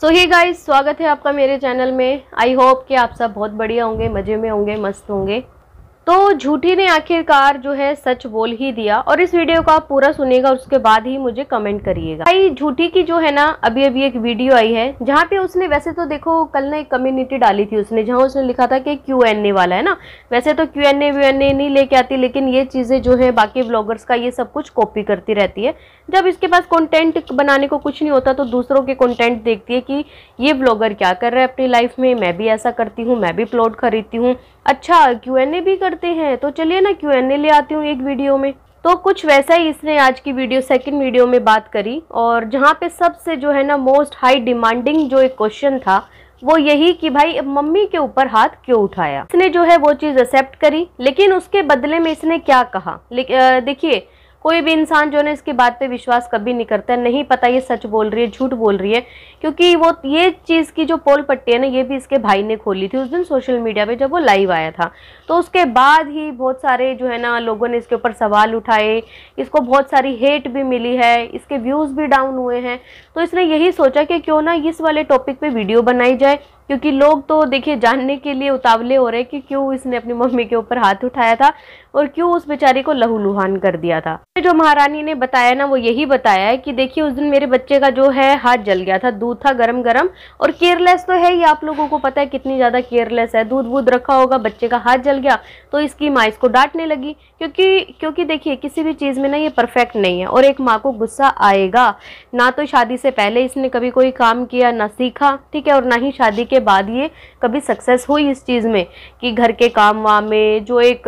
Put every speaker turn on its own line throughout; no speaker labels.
सो ही guys स्वागत है आपका मेरे चैनल में आई होप कि आप सब बहुत बढ़िया होंगे मज़े में होंगे मस्त होंगे तो झूठी ने आखिरकार जो है सच बोल ही दिया और इस वीडियो को आप पूरा सुनेगा उसके बाद ही मुझे कमेंट करिएगा भाई झूठी की जो है ना अभी अभी एक वीडियो आई है जहाँ पे उसने वैसे तो देखो कल ना एक कम्युनिटी डाली थी उसने जहाँ उसने लिखा था कि क्यू एन ए वाला है ना वैसे तो Q N A view N A नहीं लेके आती लेकिन ये चीज़ें जो है बाकी ब्लॉगर्स का ये सब कुछ कॉपी करती रहती है जब इसके पास कॉन्टेंट बनाने को कुछ नहीं होता तो दूसरों के कॉन्टेंट देखती है कि ये ब्लॉगर क्या कर रहा है अपनी लाइफ में मैं भी ऐसा करती हूँ मैं भी प्लॉट खरीदती हूँ अच्छा क्यू एन ए भी करते हैं तो चलिए ना क्यू एन ए ले आती हूँ एक वीडियो में तो कुछ वैसा ही इसने आज की वीडियो सेकंड वीडियो में बात करी और जहाँ पे सबसे जो है ना मोस्ट हाई डिमांडिंग जो एक क्वेश्चन था वो यही कि भाई मम्मी के ऊपर हाथ क्यों उठाया इसने जो है वो चीज़ एक्सेप्ट करी लेकिन उसके बदले में इसने क्या कहा देखिए कोई भी इंसान जो है इसकी बात पे विश्वास कभी नहीं करता है नहीं पता ये सच बोल रही है झूठ बोल रही है क्योंकि वो ये चीज़ की जो पोल पट्टी है ना ये भी इसके भाई ने खोली थी उस दिन सोशल मीडिया पर जब वो लाइव आया था तो उसके बाद ही बहुत सारे जो है ना लोगों ने इसके ऊपर सवाल उठाए इसको बहुत सारी हेट भी मिली है इसके व्यूज़ भी डाउन हुए हैं तो इसने यही सोचा कि क्यों ना इस वाले टॉपिक पर वीडियो बनाई जाए क्योंकि लोग तो देखिए जानने के लिए उतावले हो रहे कि क्यों इसने अपनी मम्मी के ऊपर हाथ उठाया था और क्यों उस बेचारी को लहूलुहान कर दिया था जो महारानी ने बताया ना वो यही बताया है कि देखिए उस दिन मेरे बच्चे का जो है हाथ जल गया था दूध था गरम गरम और केयरलेस तो है ही आप लोगों को पता है कितनी ज़्यादा केयरलेस है दूध वूध रखा होगा बच्चे का हाथ जल गया तो इसकी माँ इसको डांटने लगी क्योंकि क्योंकि देखिए किसी भी चीज़ में ना ये परफेक्ट नहीं है और एक माँ को गुस्सा आएगा ना तो शादी से पहले इसने कभी कोई काम किया ना सीखा ठीक है और ना ही शादी के उसके बाद ये कभी सक्सेस हुई इस चीज़ में कि घर के काम वाम में जो एक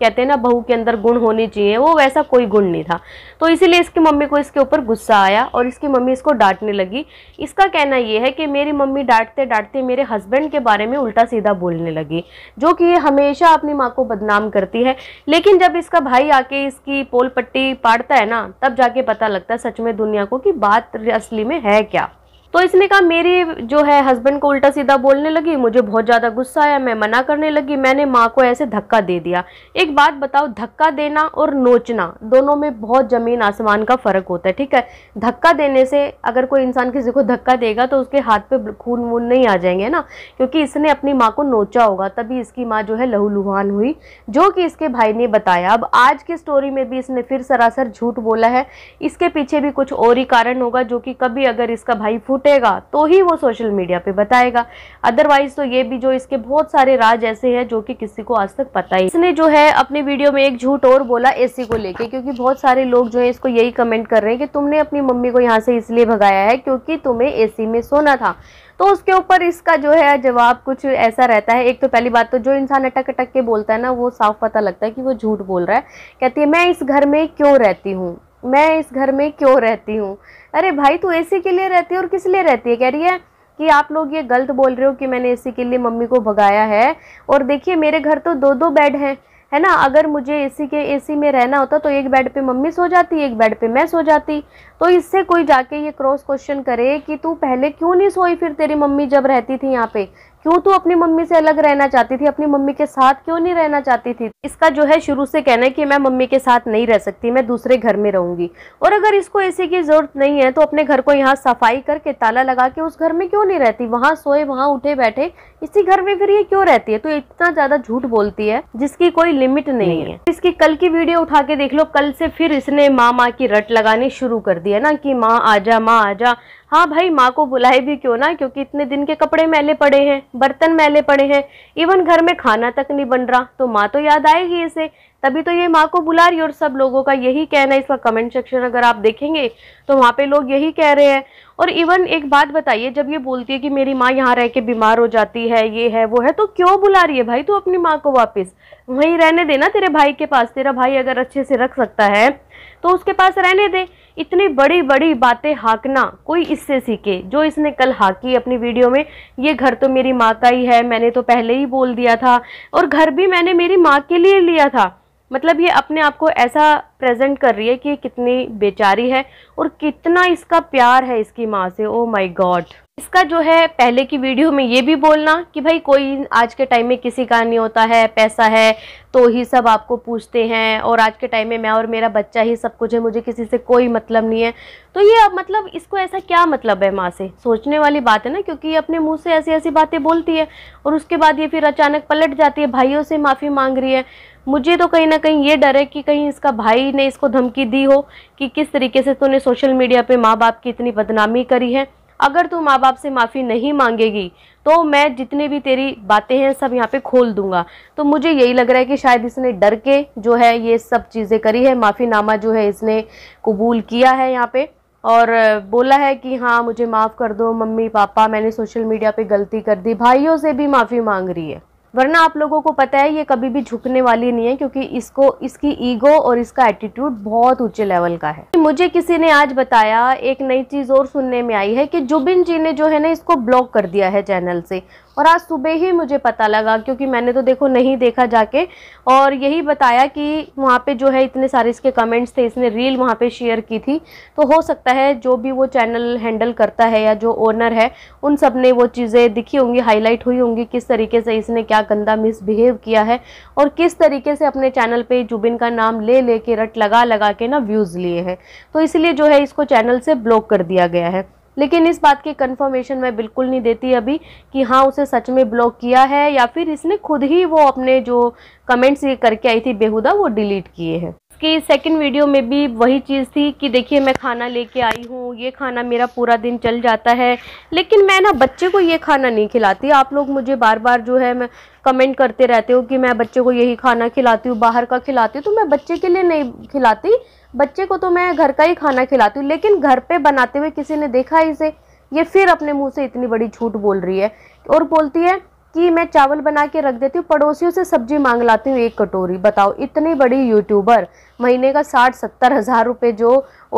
कहते हैं ना बहू के अंदर गुण होने चाहिए वो वैसा कोई गुण नहीं था तो इसीलिए इसकी मम्मी को इसके ऊपर गुस्सा आया और इसकी मम्मी इसको डांटने लगी इसका कहना ये है कि मेरी मम्मी डांटते डांटते मेरे हस्बैंड के बारे में उल्टा सीधा बोलने लगी जो कि ये हमेशा अपनी माँ को बदनाम करती है लेकिन जब इसका भाई आके इसकी पोल पट्टी पाड़ता है ना तब जाके पता लगता है सच में दुनिया को कि बात असली में है क्या तो इसने कहा मेरे जो है हस्बैंड को उल्टा सीधा बोलने लगी मुझे बहुत ज़्यादा गुस्सा आया मैं मना करने लगी मैंने माँ को ऐसे धक्का दे दिया एक बात बताओ धक्का देना और नोचना दोनों में बहुत ज़मीन आसमान का फ़र्क होता है ठीक है धक्का देने से अगर कोई इंसान किसी को धक्का देगा तो उसके हाथ पे खून वून नहीं आ जाएंगे ना क्योंकि इसने अपनी माँ को नोचा होगा तभी इसकी माँ जो है लहूलुहान हुई जो कि इसके भाई ने बताया अब आज की स्टोरी में भी इसने फिर सरासर झूठ बोला है इसके पीछे भी कुछ और ही कारण होगा जो कि कभी अगर इसका भाई फूट छूटेगा तो ही वो सोशल मीडिया पे बताएगा अदरवाइज तो ये भी जो इसके बहुत सारे राज ऐसे हैं जो कि किसी को आज तक पता ही इसने जो है अपने वीडियो में एक झूठ और बोला एसी को लेके क्योंकि बहुत सारे लोग जो है इसको यही कमेंट कर रहे हैं कि तुमने अपनी मम्मी को यहाँ से इसलिए भगाया है क्योंकि तुम्हें ए में सोना था तो उसके ऊपर इसका जो है जवाब कुछ ऐसा रहता है एक तो पहली बात तो जो इंसान अटक अटक के बोलता है ना वो साफ पता लगता है कि वो झूठ बोल रहा है कहती है मैं इस घर में क्यों रहती हूँ मैं इस घर में क्यों रहती हूँ अरे भाई तू एसी के लिए रहती है और किस लिए रहती है कह रही है कि आप लोग ये गलत बोल रहे हो कि मैंने एसी के लिए मम्मी को भगाया है और देखिए मेरे घर तो दो दो बेड हैं है ना अगर मुझे एसी के एसी में रहना होता तो एक बेड पे मम्मी सो जाती एक बेड पे मैं सो जाती तो इससे कोई जाके ये क्रॉस क्वेश्चन करे कि तू पहले क्यों नहीं सोई फिर तेरी मम्मी जब रहती थी यहाँ पे क्यों तू अपनी मम्मी से अलग रहना चाहती थी अपनी मम्मी के साथ क्यों नहीं रहना चाहती थी इसका जो है शुरू से कहना है कि मैं मम्मी के साथ नहीं रह सकती मैं दूसरे घर में रहूंगी और अगर इसको ऐसी की जरूरत नहीं है तो अपने घर को यहाँ सफाई करके ताला लगा के उस घर में क्यों नहीं रहती वहाँ सोए वहाँ उठे बैठे इसी घर में फिर ये क्यों रहती है तो इतना ज्यादा झूठ बोलती है जिसकी कोई लिमिट नहीं है इसकी कल की वीडियो उठा के देख लो कल से फिर इसने माँ माँ की रट लगानी शुरू कर दी है ना कि माँ आ जा माँ आ जा हाँ भाई माँ को बुलाए भी क्यों ना क्योंकि इतने दिन के कपड़े मैले पड़े हैं बर्तन मैले पड़े हैं इवन घर में खाना तक नहीं बन रहा तो माँ तो याद आएगी इसे तभी तो ये माँ को बुला रही और सब लोगों का यही कहना है इसका कमेंट सेक्शन अगर आप देखेंगे तो वहाँ पे लोग यही कह रहे हैं और इवन एक बात बताइए जब ये बोलती है कि मेरी माँ यहाँ रह के बीमार हो जाती है ये है वो है तो क्यों बुला रही है भाई तू अपनी माँ को वापस वहीं रहने देना तेरे भाई के पास तेरा भाई अगर अच्छे से रख सकता है तो उसके पास रहने दे इतनी बड़ी बड़ी बातें हाँकना कोई इससे सीखे जो इसने कल हाँकी अपनी वीडियो में ये घर तो मेरी माँ का ही है मैंने तो पहले ही बोल दिया था और घर भी मैंने मेरी माँ के लिए लिया था मतलब ये अपने आप को ऐसा प्रेजेंट कर रही है कि कितनी बेचारी है और कितना इसका प्यार है इसकी माँ से ओ माई गॉड इसका जो है पहले की वीडियो में ये भी बोलना कि भाई कोई आज के टाइम में किसी का नहीं होता है पैसा है तो ही सब आपको पूछते हैं और आज के टाइम में मैं और मेरा बच्चा ही सब कुछ है मुझे किसी से कोई मतलब नहीं है तो ये अब मतलब इसको ऐसा क्या मतलब है माँ से सोचने वाली बात है ना क्योंकि ये अपने मुँह से ऐसी ऐसी बातें बोलती है और उसके बाद ये फिर अचानक पलट जाती है भाइयों से माफ़ी मांग रही है मुझे तो कहीं ना कहीं ये डर है कि कहीं इसका भाई ने इसको धमकी दी हो कि किस तरीके से तूने सोशल मीडिया पे माँ बाप की इतनी बदनामी करी है अगर तू माँ बाप से माफ़ी नहीं मांगेगी तो मैं जितनी भी तेरी बातें हैं सब यहाँ पे खोल दूंगा तो मुझे यही लग रहा है कि शायद इसने डर के जो है ये सब चीज़ें करी है माफ़ीनामा जो है इसने कबूल किया है यहाँ पे और बोला है कि हाँ मुझे माफ़ कर दो मम्मी पापा मैंने सोशल मीडिया पे गलती कर दी भाइयों से भी माफ़ी मांग रही है वरना आप लोगों को पता है ये कभी भी झुकने वाली नहीं है क्योंकि इसको इसकी ईगो और इसका एटीट्यूड बहुत ऊंचे लेवल का है मुझे किसी ने आज बताया एक नई चीज़ और सुनने में आई है कि जुबिन जी ने जो है ना इसको ब्लॉक कर दिया है चैनल से और आज सुबह ही मुझे पता लगा क्योंकि मैंने तो देखो नहीं देखा जाके और यही बताया कि वहाँ पे जो है इतने सारे इसके कमेंट्स थे इसने रील वहाँ पे शेयर की थी तो हो सकता है जो भी वो चैनल हैंडल करता है या जो ओनर है उन सब ने वो चीज़ें दिखी होंगी हाईलाइट हुई होंगी किस तरीके से इसने क्या गंदा मिसबिहेव किया है और किस तरीके से अपने चैनल पर जुबिन का नाम ले ले रट लगा लगा के ना व्यूज़ लिए हैं तो इसलिए जो है इसको चैनल से ब्लॉक कर दिया गया है लेकिन इस बात की कंफर्मेशन मैं बिल्कुल नहीं देती अभी कि हाँ उसे सच में ब्लॉक किया है या फिर इसने खुद ही वो अपने जो कमेंट्स ये करके आई थी बेहुदा वो डिलीट किए हैं कि सेकंड वीडियो में भी वही चीज़ थी कि देखिए मैं खाना लेके आई हूँ ये खाना मेरा पूरा दिन चल जाता है लेकिन मैं ना बच्चे को ये खाना नहीं खिलाती आप लोग मुझे बार बार जो है मैं कमेंट करते रहते हो कि मैं बच्चे को यही खाना खिलाती हूँ बाहर का खिलाती हूँ तो मैं बच्चे के लिए नहीं खिलाती बच्चे को तो मैं घर का ही खाना खिलाती हूँ लेकिन घर पर बनाते हुए किसी ने देखा इसे ये फिर अपने मुँह से इतनी बड़ी झूठ बोल रही है और बोलती है कि मैं चावल बना के रख देती हूँ पड़ोसियों से सब्जी मांग लाती हूँ एक कटोरी बताओ इतनी बड़ी यूट्यूबर महीने का साठ सत्तर हज़ार रुपये जो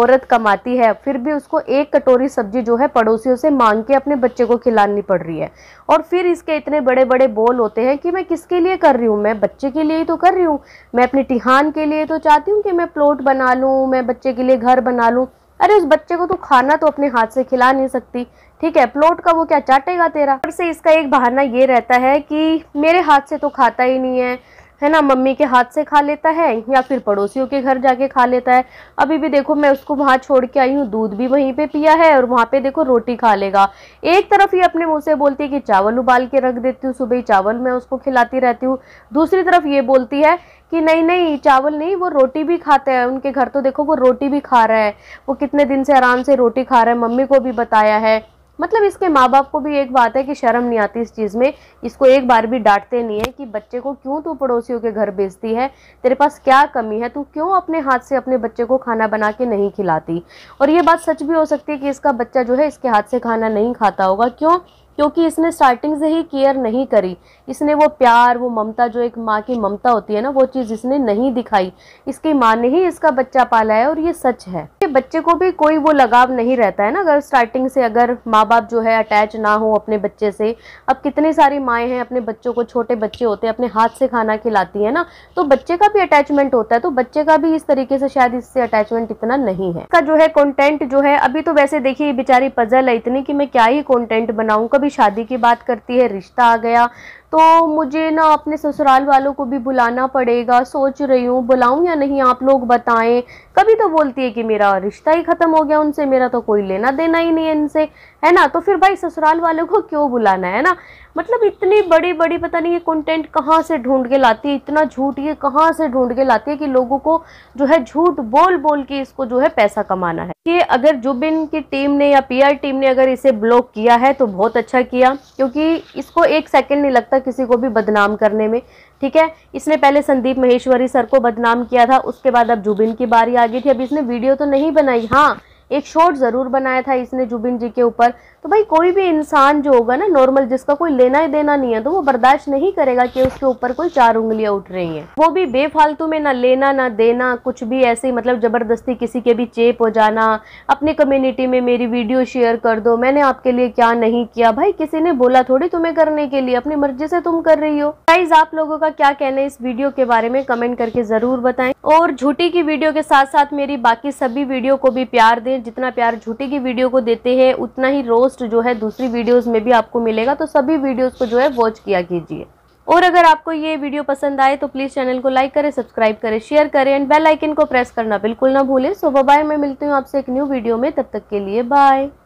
औरत कमाती है फिर भी उसको एक कटोरी सब्जी जो है पड़ोसियों से मांग के अपने बच्चे को खिलानी पड़ रही है और फिर इसके इतने बड़े बड़े बोल होते हैं कि मैं किसके लिए कर रही हूँ मैं बच्चे के लिए ही तो कर रही हूँ मैं अपने टिहान के लिए तो चाहती हूँ कि मैं प्लॉट बना लूँ मैं बच्चे के लिए घर बना लूँ अरे उस बच्चे को तू खाना तो अपने हाथ से खिला नहीं सकती ठीक है प्लॉट का वो क्या चाटेगा तेरा पर से इसका एक बहाना ये रहता है कि मेरे हाथ से तो खाता ही नहीं है है ना मम्मी के हाथ से खा लेता है या फिर पड़ोसियों के घर जाके खा लेता है अभी भी देखो मैं उसको वहाँ छोड़ के आई हूँ दूध भी वहीं पे पिया है और वहाँ पे देखो रोटी खा लेगा एक तरफ ये अपने मुँह से बोलती है कि चावल उबाल के रख देती हूँ सुबह ही चावल मैं उसको खिलाती रहती हूँ दूसरी तरफ ये बोलती है कि नहीं नहीं चावल नहीं वो रोटी भी खाते हैं उनके घर तो देखो वो रोटी भी खा रहा है वो कितने दिन से आराम से रोटी खा रहा है मम्मी को भी बताया है मतलब इसके माँ बाप को भी एक बात है कि शर्म नहीं आती इस चीज़ में इसको एक बार भी डांटते नहीं है कि बच्चे को क्यों तू पड़ोसियों के घर भेजती है तेरे पास क्या कमी है तू क्यों अपने हाथ से अपने बच्चे को खाना बना के नहीं खिलाती और ये बात सच भी हो सकती है कि इसका बच्चा जो है इसके हाथ से खाना नहीं खाता होगा क्यों क्योंकि इसने स्टार्टिंग से ही केयर नहीं करी इसने वो प्यार वो ममता जो एक माँ की ममता होती है ना वो चीज़ इसने नहीं दिखाई इसकी माँ ने ही इसका बच्चा पाला है और ये सच है बच्चे को भी कोई वो लगाव नहीं रहता है ना अगर स्टार्टिंग से अगर माँ बाप जो है अटैच ना हो अपने बच्चे से अब कितनी सारी माएँ हैं अपने बच्चों को छोटे बच्चे होते हैं अपने हाथ से खाना खिलाती है ना तो बच्चे का भी अटैचमेंट होता है तो बच्चे का भी इस तरीके से शायद इससे अटैचमेंट इतना नहीं है इसका जो है कॉन्टेंट जो है अभी तो वैसे देखिए बेचारी पजल है इतनी कि मैं क्या ही कॉन्टेंट बनाऊँ कभी शादी की बात करती है रिश्ता आ गया तो मुझे ना अपने ससुराल वालों को भी बुलाना पड़ेगा सोच रही हूँ बुलाऊँ या नहीं आप लोग बताएं कभी तो बोलती है कि मेरा रिश्ता ही ख़त्म हो गया उनसे मेरा तो कोई लेना देना ही नहीं है इनसे है ना तो फिर भाई ससुराल वालों को क्यों बुलाना है ना मतलब इतनी बड़ी बड़ी पता नहीं ये कंटेंट कहाँ से ढूंढ के लाती है इतना झूठ ये कहाँ से ढूंढ के लाती है कि लोगों को जो है झूठ बोल बोल के इसको जो है पैसा कमाना है कि अगर जुबिन की टीम ने या पीआर टीम ने अगर इसे ब्लॉक किया है तो बहुत अच्छा किया क्योंकि इसको एक सेकंड नहीं लगता किसी को भी बदनाम करने में ठीक है इसने पहले संदीप महेश्वरी सर को बदनाम किया था उसके बाद अब जुबिन की बारी आ गई थी अब इसने वीडियो तो नहीं बनाई हाँ एक शॉर्ट ज़रूर बनाया था इसने जुबिन जी के ऊपर तो भाई कोई भी इंसान जो होगा ना नॉर्मल जिसका कोई लेना ही देना नहीं है तो वो बर्दाश्त नहीं करेगा कि उसके ऊपर कोई चार उंगलियां उठ रही हैं वो भी बेफालतू में ना लेना ना देना कुछ भी ऐसे मतलब ज़बरदस्ती किसी के भी चेप हो जाना अपने कम्युनिटी में मेरी वीडियो शेयर कर दो मैंने आपके लिए क्या नहीं किया भाई किसी ने बोला थोड़ी तुम्हें करने के लिए अपनी मर्जी से तुम कर रही हो गाइज आप लोगों का क्या कहना है इस वीडियो के बारे में कमेंट करके ज़रूर बताए और झूठी की वीडियो के साथ साथ मेरी बाकी सभी वीडियो को भी प्यार दें जितना प्यार झूठी की वीडियो को देते हैं उतना ही रोज पोस्ट जो है दूसरी वीडियोस में भी आपको मिलेगा तो सभी वीडियोस को जो है वॉच किया कीजिए और अगर आपको ये वीडियो पसंद आए तो प्लीज़ चैनल को लाइक करें सब्सक्राइब करें शेयर करें एंड बेल आइकन को प्रेस करना बिल्कुल ना भूलें सो बाय मैं मिलती हूँ आपसे एक न्यू वीडियो में तब तक के लिए बाय